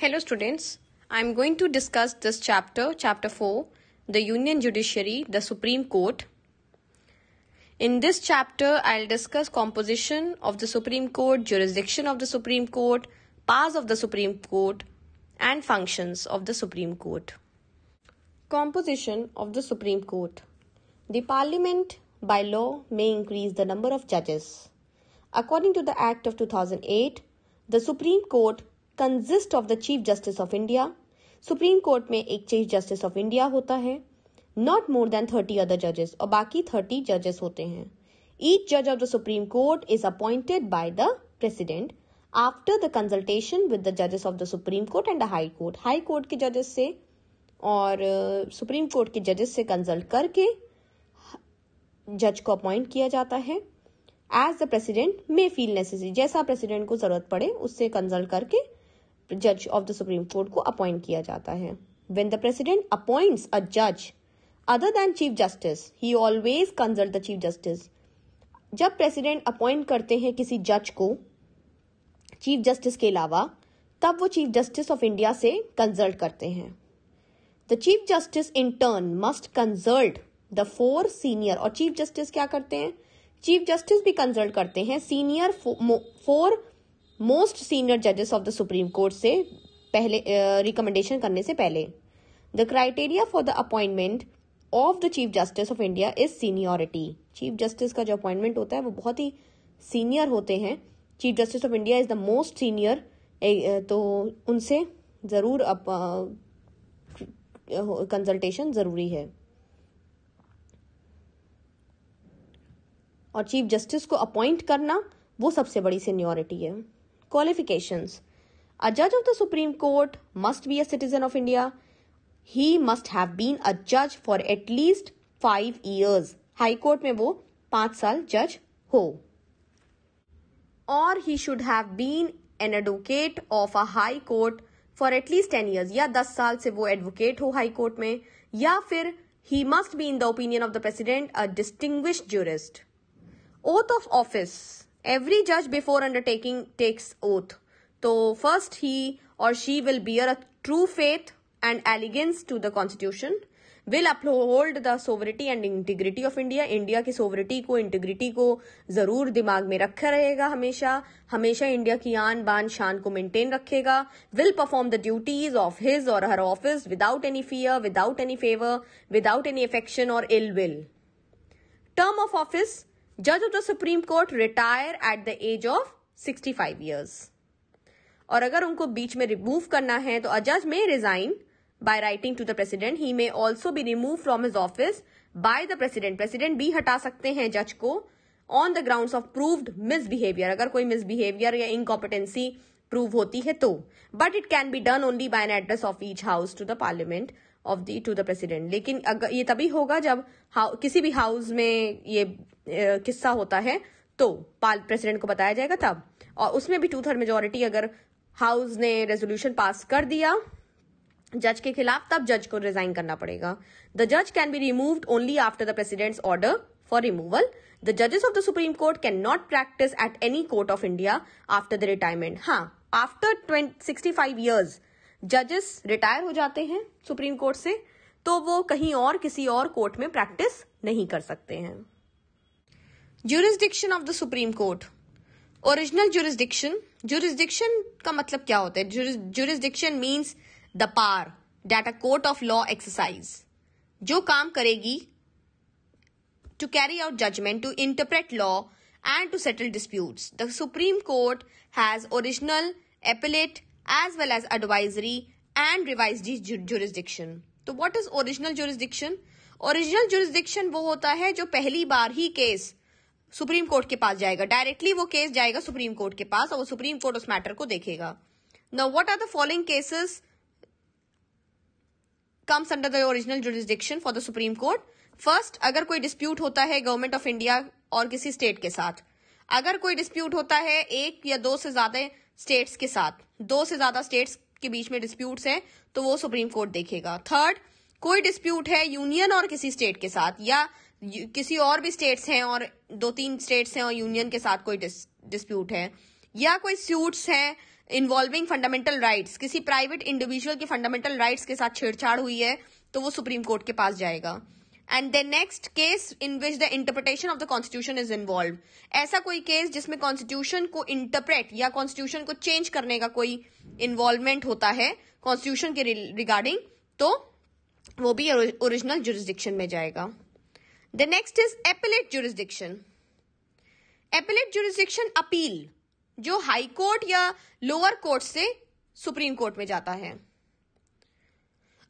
Hello students, I am going to discuss this chapter, chapter 4, the Union Judiciary, the Supreme Court. In this chapter, I'll discuss composition of the Supreme Court, jurisdiction of the Supreme Court, powers of the Supreme Court, and functions of the Supreme Court. Composition of the Supreme Court. The Parliament, by law, may increase the number of judges. According to the Act of 2008, the Supreme Court consist of the chief justice of India supreme court में एक chief justice of India होता है not more than thirty other जजेस और बाकी thirty जजेस होते हैं ईच जज of the supreme court is appointed by the president after the consultation with the जजेस of the supreme court and the high court high court के जजेस से और सुप्रीम uh, कोर्ट के जजेस से कंसल्ट करके जज को अपॉइंट किया जाता है as the president may feel necessary जैसा प्रेसिडेंट को जरूरत पड़े उससे कंसल्ट करके जज ऑफ द सुप्रीम कोर्ट को अपॉइंट किया जाता है when the president appoint a जज other than chief justice he always consult the chief justice जब प्रेसिडेंट अपॉइंट करते हैं किसी जज को चीफ जस्टिस के अलावा तब वो चीफ जस्टिस ऑफ इंडिया से कंसल्ट करते हैं the chief justice in turn must consult the four senior और चीफ जस्टिस क्या करते हैं चीफ जस्टिस भी कंसल्ट करते हैं सीनियर फोर मोस्ट सीनियर जजेस ऑफ द सुप्रीम कोर्ट से पहले रिकमेंडेशन करने से पहले the criteria for the appointment of the chief justice of India is seniority chief justice का जो अपॉइंटमेंट होता है वो बहुत ही सीनियर होते हैं chief justice of India is the most senior तो उनसे जरूर कंसल्टेशन जरूरी है और चीफ जस्टिस को अपॉइंट करना वो सबसे बड़ी सीनियोरिटी है qualifications a judge of the supreme court must be a citizen of india he must have been a judge for at least 5 years high court mein wo 5 saal judge ho or he should have been an advocate of a high court for at least 10 years ya 10 saal se wo advocate ho high court mein ya fir he must be in the opinion of the president a distinguished jurist oath of office every judge before undertaking takes oath. So first he or she will bear a true faith and allegiance to the constitution, will uphold the sovereignty and integrity of India. India ki sovereignty ko integrity ko zarur dimag mein rakha rahega hamesha. Hamesha India ki aan baan shan ko maintain rakhega. Will perform the duties of his or her office without any fear, without any favor, without any affection or ill will. Term of office जज of the supreme court retire at the age of 65 years और अगर उनको बीच में remove करना है तो a जज may resign by writing to the president he may also be remove from his office by the president president भी हटा सकते हैं जज को on the ground of proved misbehaviour अगर कोई मिसबिहेवियर या इनकॉम्पिटेंसी प्रूव होती है तो but it can be done only by an address of each house to the parliament of the to the president लेकिन अगर ये तभी होगा जब किसी भी हाउस में ये किस्सा होता है तो प्रेसिडेंट को बताया जाएगा तब और उसमें भी टू थर्ड मेजोरिटी अगर हाउस ने रेजोल्यूशन पास कर दिया जज के खिलाफ तब जज को रिजाइन करना पड़ेगा द जज can be removed only after the presidents order for removal the जजेस of the supreme court can not practice at any court of India after the retirement हाँ आफ्टर सिक्सटी फाइव ईयर्स जजेस retire हो जाते हैं supreme court से तो वो कहीं और किसी और कोर्ट में प्रैक्टिस नहीं कर सकते हैं jurisdiction of the supreme court original jurisdiction jurisdiction का मतलब क्या होता है jurisdiction means the power that a court of law exercise जो काम करेगी to carry out judgment to interpret law and to settle dispute the supreme court has original appellate as well as advisory and revised jurisdiction. तो what is original jurisdiction original jurisdiction वो होता है जो पहली बार ही केस सुप्रीम कोर्ट के पास जाएगा डायरेक्टली वो केस जाएगा सुप्रीम कोर्ट के पास और वो सुप्रीम कोर्ट उस मैटर को देखेगा now what are the following cases comes under the original jurisdiction for the supreme court first अगर कोई डिस्प्यूट होता है गवर्नमेंट ऑफ इंडिया और किसी स्टेट के साथ अगर कोई डिस्प्यूट होता है एक या दो से ज्यादा स्टेट्स के साथ दो से ज्यादा स्टेट्स के बीच में डिस्प्यूट्स हैं तो वो सुप्रीम कोर्ट देखेगा थर्ड कोई डिस्प्यूट है यूनियन और किसी स्टेट के साथ या किसी और भी स्टेट्स हैं और दो तीन स्टेट्स हैं और यूनियन के साथ कोई डिस्प्यूट है या कोई स्यूट्स हैं इन्वॉल्विंग फंडामेंटल राइट्स किसी प्राइवेट इंडिविजुअल की फंडामेंटल राइट्स के साथ छेड़छाड़ हुई है तो वो सुप्रीम कोर्ट के पास जाएगा and the next case in which the interpretation of the constitution is involve ऐसा कोई केस जिसमें कॉन्स्टिट्यूशन को इंटरप्रेट या कॉन्स्टिट्यूशन को चेंज करने का कोई इन्वॉल्वमेंट होता है कॉन्स्टिट्यूशन के रिगार्डिंग तो वो भी ओरिजिनल जुरिस्डिक्शन में जाएगा the next is appellate jurisdiction appellate jurisdiction appeal जो हाई कोर्ट या लोअर कोर्ट से सुप्रीम कोर्ट में जाता है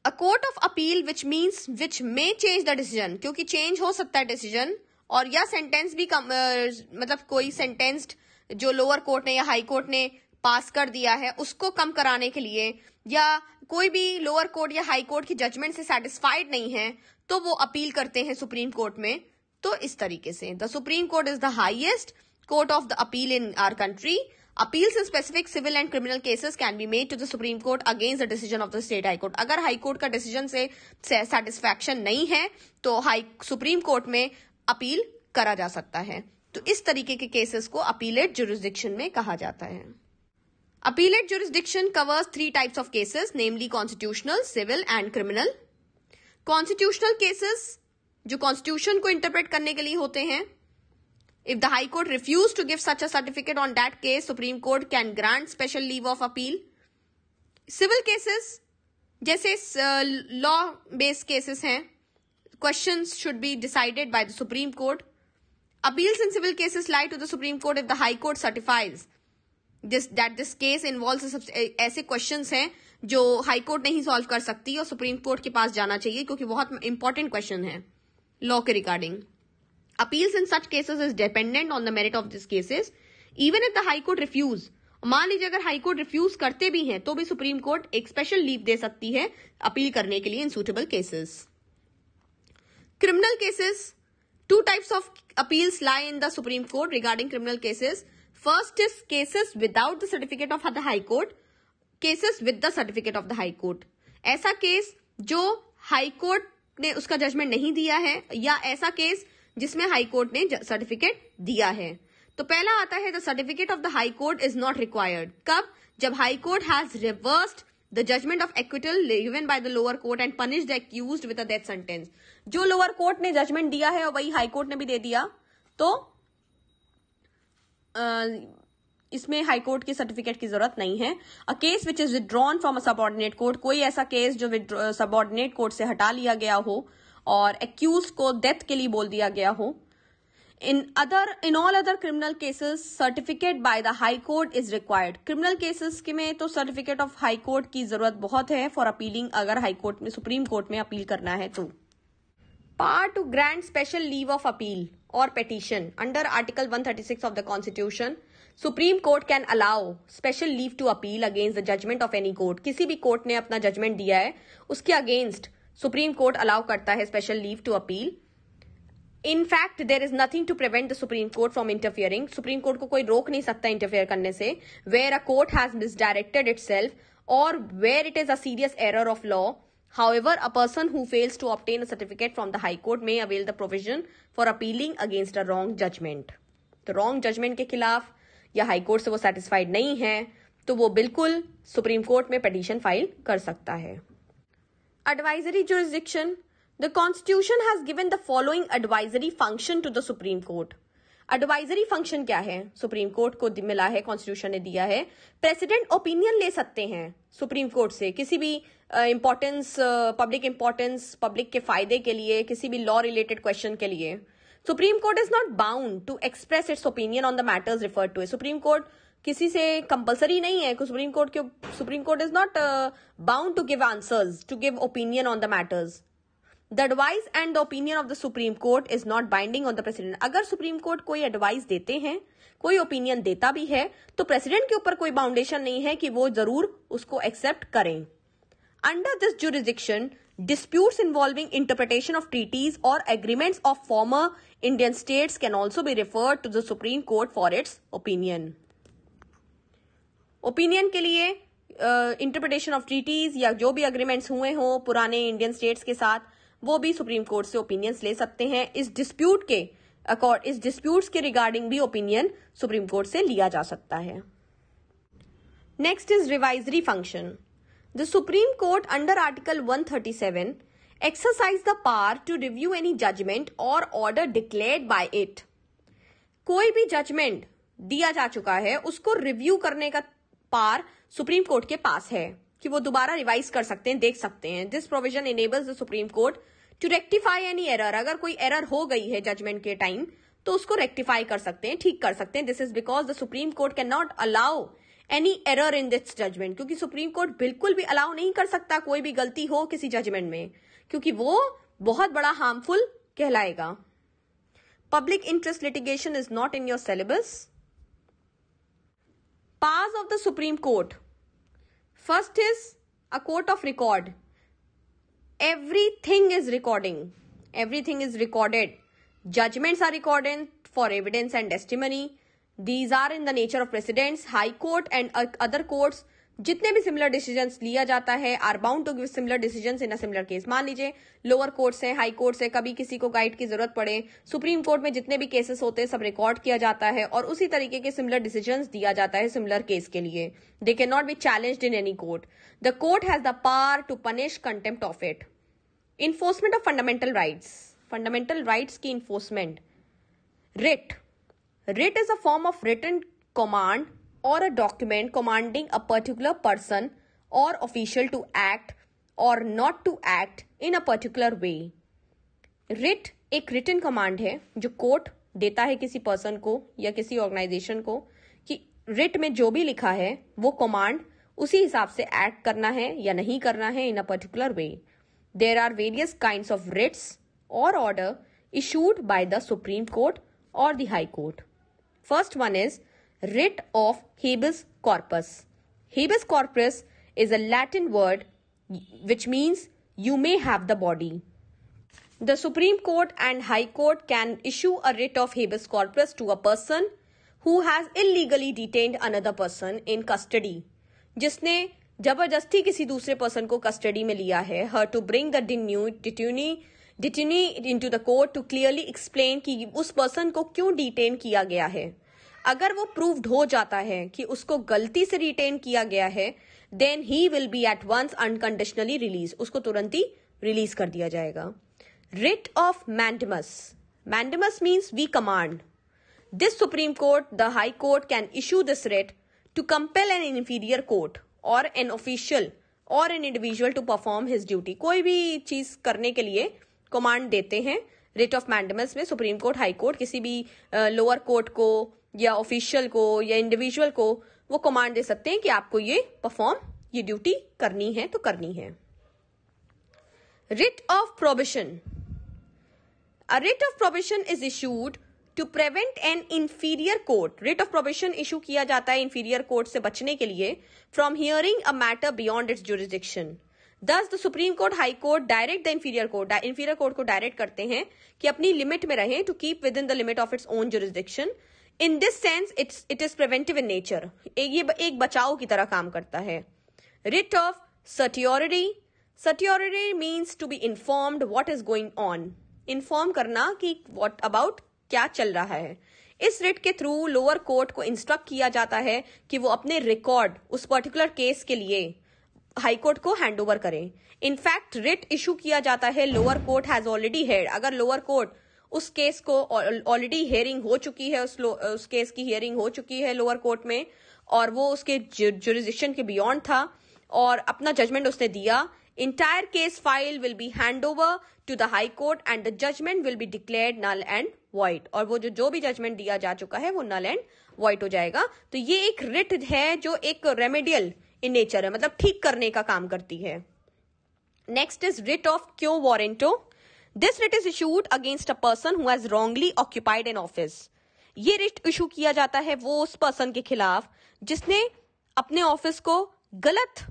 a court of appeal which means which may change the decision क्योंकि चेंज हो सकता है डिसीजन और या सेंटेंस भी कम, uh, मतलब कोई सेंटेंस्ड जो लोअर कोर्ट ने या हाई कोर्ट ने पास कर दिया है उसको कम कराने के लिए या कोई भी लोअर कोर्ट या हाई कोर्ट की जजमेंट से सेटिस्फाइड नहीं है तो वो अपील करते हैं सुप्रीम कोर्ट में तो इस तरीके से the supreme court is the highest court of the appeal in our country appeals in specific civil and criminal cases can be made to the supreme court against the decision of the state high court अगर high court का decision से satisfaction नहीं है तो high supreme court में appeal करा जा सकता है तो इस तरीके के केसेस को अपीलेट जुरिस्डिक्शन में कहा जाता है appellate jurisdiction covers three types of cases namely constitutional civil and criminal constitutional cases जो कॉन्स्टिट्यूशन को इंटरप्रेट करने के लिए होते हैं If the High Court refused to give such a certificate on that case, Supreme Court can grant special leave of appeal. Civil cases, जैसे law based cases हैं, questions should be decided by the Supreme Court. Appeals in civil cases lie to the Supreme Court if the High Court certifies this that this case involves ऐसे questions हैं जो high court नहीं solve कर सकती और supreme court के पास जाना चाहिए क्योंकि बहुत इंपॉर्टेंट क्वेश्चन है लॉ के regarding appeals in such cases is dependent on the merit of this cases even if the high court refuse मान लीजिए अगर हाई कोर्ट रिफ्यूज करते भी हैं तो भी सुप्रीम कोर्ट एक स्पेशल लीव दे सकती है अपील करने के लिए in suitable cases criminal cases two types of appeals lie in the supreme court regarding criminal cases first is cases without the certificate of the high court cases with the certificate of the high court ऐसा case जो high court ने उसका judgement नहीं दिया है या ऐसा case जिसमें हाईकोर्ट ने सर्टिफिकेट दिया है तो पहला आता है the certificate of the high court is not required कब जब high court has reversed the judgment of acquittal given by the lower court and punish the accused with death sentence जो लोअर कोर्ट ने judgment दिया है और वही high court ने भी दे दिया तो uh, इसमें हाई कोर्ट के सर्टिफिकेट की जरूरत नहीं है a case which is withdrawn from a subordinate court कोई ऐसा केस जो सबॉर्डिनेट कोर्ट से हटा लिया गया हो और एक्यूज को डेथ के लिए बोल दिया गया हो in other in all other criminal cases certificate by the high court is required criminal cases के में तो सर्टिफिकेट ऑफ हाई कोर्ट की जरूरत बहुत है फॉर अपीलिंग अगर हाई कोर्ट में सुप्रीम कोर्ट में अपील करना है तो power to grant special leave of appeal और petition under article 136 of the constitution supreme court can allow special leave to appeal against the judgment of any court किसी भी court ने अपना judgement दिया है उसके अगेंस्ट सुप्रीम कोर्ट अलाउ करता है special leave to appeal in fact there is nothing to prevent the supreme court from interfering supreme court को कोई रोक नहीं सकता इंटरफेयर करने से where a court has misdirected itself और where it is a serious error of law however a person who fails to obtain a certificate from the high court may avail the provision for appealing against a wrong judgement तो wrong judgment के खिलाफ या high court से वो satisfied नहीं है तो वो बिल्कुल सुप्रीम कोर्ट में पटिशन फाइल कर सकता है Advisory jurisdiction. The Constitution has given the following advisory function to the Supreme Court. Advisory function क्या है सुप्रीम कोर्ट को मिला है कॉन्स्टिट्यूशन ने दिया है प्रेसिडेंट ओपिनियन ले सकते हैं सुप्रीम कोर्ट से किसी भी इम्पोर्टेंस पब्लिक इम्पोर्टेंस पब्लिक के फायदे के लिए किसी भी लॉ रिलेटेड क्वेश्चन के लिए supreme court is not bound to express its opinion on the matters refer to supreme court किसी से कंपलसरी नहीं है सुप्रीम कोर्ट के supreme court is not bound to give answers to give opinion on the matters the advice and the opinion of the supreme court is not binding on the president अगर supreme court कोई advice देते हैं कोई opinion देता भी है तो president के ऊपर कोई बाउंडेशन नहीं है कि वो जरूर उसको एक्सेप्ट करें under this jurisdiction dispute involving interpretation of treaties और agreements of former Indian state can also be refer to the supreme court for its opinion opinion के लिए इंटरप्रिटेशन ऑफ ट्रीटीज या जो भी अग्रीमेंट्स हुए हों पुराने इंडियन स्टेट्स के साथ वो भी सुप्रीम कोर्ट से ओपिनियंस ले सकते हैं इस डिस्प्यूट के अकॉर्ड इस डिस्प्यूट्स के रिगार्डिंग भी ओपिनियन सुप्रीम कोर्ट से लिया जा सकता है next is revisory function the supreme court under article 137 exercise the power to review any judgment और ऑर्डर डिक्लेयर बाय इट कोई भी जजमेंट दिया जा चुका है उसको रिव्यू करने का पार सुप्रीम कोर्ट के पास है कि वो दोबारा रिवाइज कर सकते हैं देख सकते हैं this provision enables the supreme court to rectify any error अगर कोई एरर हो गई है जजमेंट के टाइम तो उसको रेक्टिफाई कर सकते हैं ठीक कर सकते हैं this is because the supreme court cannot allow any error in this judgment क्योंकि सुप्रीम कोर्ट बिल्कुल भी अलाउ नहीं कर सकता कोई भी गलती हो किसी जजमेंट में क्योंकि वो बहुत बड़ा हार्मफुल कहलाएगा public interest litigation is not in your syllabus Powers of the Supreme Court. First is a court of record. Everything is recording. Everything is recorded. Judgments are recorded for evidence and testimony. These are in the nature of precedents. High Court and uh, other courts जितने भी similar decision लिया जाता है are bound to give similar decision in a similar case मान लीजिए lower court से high court से कभी किसी को गाइड की जरूरत पड़े सुप्रीम कोर्ट में जितने भी केसेस होते हैं सब रिकॉर्ड किया जाता है और उसी तरीके के सिमिलर डिसीजन दिया जाता है सिमिलर केस के लिए they cannot be challenge in any court the court has the power to punish contempt of it enforcement of fundamental rights fundamental rights की enforcement writ writ is a form of written command or a document commanding a particular person or official to act और not to act in a particular way writ एक written command है जो court देता है किसी person को या किसी ऑर्गेनाइजेशन को कि रिट में जो भी लिखा है वो कमांड उसी हिसाब से एक्ट करना है या नहीं करना है in a particular way there are various kind of writs और order issued by the supreme court और the high court first one is writ of habeas corpus. Habeas corpus is a Latin word which means you may have the body. The Supreme Court and High Court can issue a writ of habeas corpus to a person who has illegally detained another person in custody. जिसने जबरदस्ती किसी दूसरे person को custody में लिया है हर to bring the detenu into the court to clearly explain कि उस पर्सन को क्यों डिटेन किया गया है अगर वो प्रूवड हो जाता है कि उसको गलती से रिटेन किया गया है then he will be at once unconditionally release उसको तुरंत ही रिलीज कर दिया जाएगा writ of mandamus mandamus means we command this supreme court the high court can issue this writ to compel an inferior court और an official और an individual to perform his duty कोई भी चीज करने के लिए कमांड देते हैं रिट ऑफ मैंडमस में सुप्रीम कोर्ट हाई कोर्ट किसी भी लोअर uh, कोर्ट को या ऑफिशियल को या इंडिविजुअल को वो कमांड दे सकते हैं कि आपको ये परफॉर्म ये ड्यूटी करनी है तो करनी है writ of prohibition a writ of prohibition is issued to prevent an inferior court writ of prohibition issue किया जाता है इन्फीरियर कोर्ट से बचने के लिए from hearing a matter beyond its jurisdiction thus the supreme court high court direct the inferior court inferior court को direct करते हैं कि अपनी लिमिट में रहें to keep within the limit of its own jurisdiction in this sense its it is preventive in nature ये एक बचाव की तरह काम करता है writ of certiorari certiorari means to be informed what is going on inform करना कि वॉट अबाउट क्या चल रहा है इस रिट के थ्रू लोअर कोर्ट को इंस्ट्रक्ट किया जाता है कि वो अपने रिकॉर्ड उस पर्टिकुलर केस के लिए हाईकोर्ट को हैंड ओवर करें इनफैक्ट रिट इशू किया जाता है lower court has already heard अगर लोअर कोर्ट उस केस को ऑलरेडी हेयरिंग हो चुकी है उस उस केस की हियरिंग हो चुकी है लोअर कोर्ट में और वो उसके जुरिस्डिक्शन के बियॉन्ड था और अपना जजमेंट उसने दिया entire case file will be hand over to the high court and the judgment will be declare null and void और वो जो जो भी जजमेंट दिया जा चुका है वो नल एंड वाइट हो जाएगा तो ये एक रिट है जो एक रेमेडियल इन नेचर है मतलब ठीक करने का काम करती है next is writ of quo warranto this writ is issued against a person who has wrongly occupied an office ये रिट इशू किया जाता है वो उस पर्सन के खिलाफ जिसने अपने ऑफिस को गलत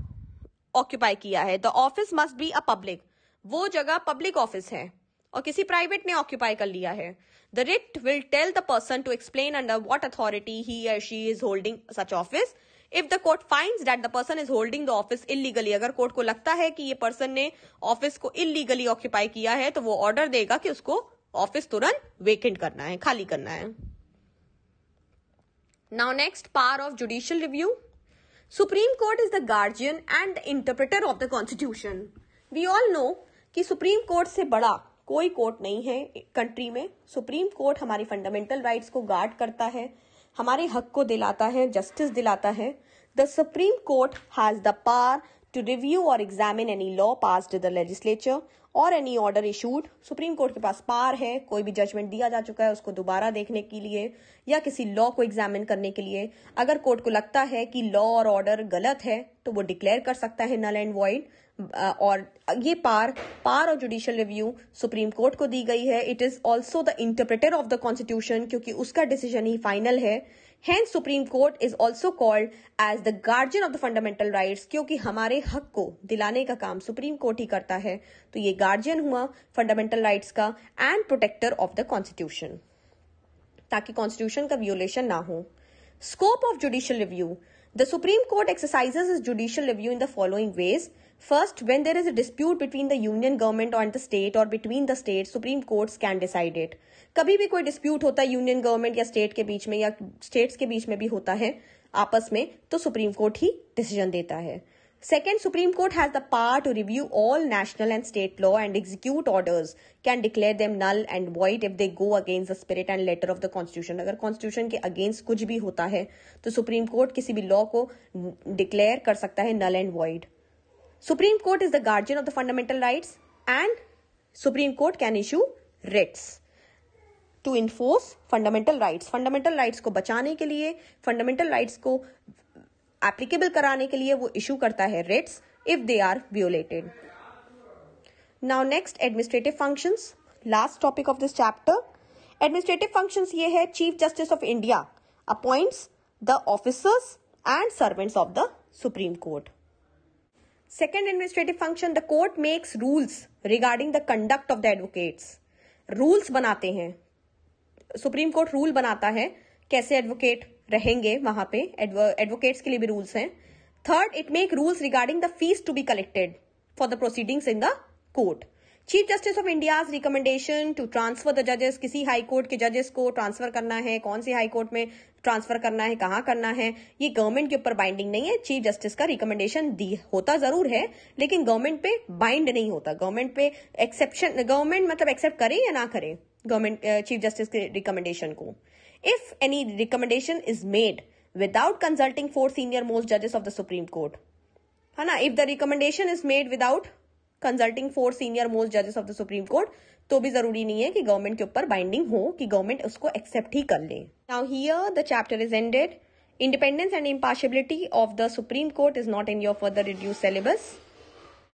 ऑक्यूपाई किया है the office must be a public वो जगह पब्लिक ऑफिस है और किसी प्राइवेट ने ऑक्यूपाई कर लिया है the writ will tell the person to explain under what authority he she is holding such office if the court find that the person is holding the office illegally अगर court को लगता है कि ये person ने office को illegally occupy किया है तो वो ऑर्डर देगा कि उसको ऑफिस तुरंत वेकेंट करना है खाली करना है now next power of judicial review supreme court is the guardian and the interpreter of the constitution we all know कि सुप्रीम कोर्ट से बड़ा कोई कोर्ट नहीं है कंट्री में सुप्रीम कोर्ट हमारी फंडामेंटल राइट्स को गार्ड करता है हमारे हक को दिलाता है जस्टिस दिलाता है the supreme court has the power to review और examine any law pass the legislature और any order issued supreme court के पास पार है कोई भी जजमेंट दिया जा चुका है उसको दोबारा देखने के लिए या किसी लॉ को एग्जामिन करने के लिए अगर कोर्ट को लगता है कि लॉ और ऑर्डर गलत है तो वो डिक्लेयर कर सकता है नल एंड वॉइड और ये पार पार और जुडिशियल रिव्यू सुप्रीम कोर्ट को दी गई है it is also the interpreter of the constitution क्योंकि उसका डिसीजन ही फाइनल है hence supreme court is also called as the guardian of the fundamental rights क्योंकि हमारे हक को दिलाने का काम सुप्रीम कोर्ट ही करता है तो ये गार्जियन हुआ फंडामेंटल राइट्स का and protector of the constitution ताकि कॉन्स्टिट्यूशन का व्योलेशन ना हो scope of judicial review the supreme court exercises is judicial review in the following ways First, when there is a dispute between the union government and the state or between the states, Supreme Courts can decide it. कभी भी कोई dispute होता है union government या state के बीच में या states के बीच में भी होता है आपस में तो Supreme Court ही decision देता है Second, Supreme Court has the power to review all national and state law and execute orders, can declare them null and void if they go against the spirit and letter of the Constitution. अगर Constitution के against कुछ भी होता है तो Supreme Court किसी भी law को declare कर सकता है null and void. Supreme Court is the guardian of the fundamental rights and Supreme Court can issue writs to enforce fundamental rights. Fundamental rights ko bachane ke liye, fundamental rights ko applicable karane ke liye wo issue karta hai writs if they are violated. Now next administrative functions, last topic of this chapter. Administrative functions ye Chief Justice of India appoints the officers and servants of the Supreme Court. Second administrative function the court makes rules regarding the conduct of the advocates rules बनाते हैं supreme court rule बनाता है कैसे advocate रहेंगे वहां पे advocates के लिए भी रूल्स हैं third it make rules regarding the fees to be collected for the proceedings in the court chief justice of India's recommendation to transfer the जजेस किसी हाई कोर्ट के जजेस को ट्रांसफर करना है कौन सी हाई कोर्ट में ट्रांसफर करना है कहाँ करना है ये गवर्नमेंट के ऊपर बाइंडिंग नहीं है चीफ जस्टिस का रिकमेंडेशन दी होता जरूर है लेकिन गवर्नमेंट पे बाइंड नहीं होता गवर्नमेंट पे एक्सेप्शन गवर्नमेंट मतलब एक्सेप्ट करे या ना करे गवर्नमेंट चीफ जस्टिस के रिकमेंडेशन को if any recommendation is made without consulting four senior most जजेस ऑफ द सुप्रीम कोर्ट है ना if the recommendation is made without consulting four senior most जजेस ऑफ द सुप्रीम कोर्ट तो भी जरूरी नहीं है कि गवर्नमेंट के ऊपर बाइंडिंग हो कि गवर्नमेंट उसको एक्सेप्ट ही कर ले now here the chapter is ended independence and impossibility of the supreme court is not in your further reduce syllabus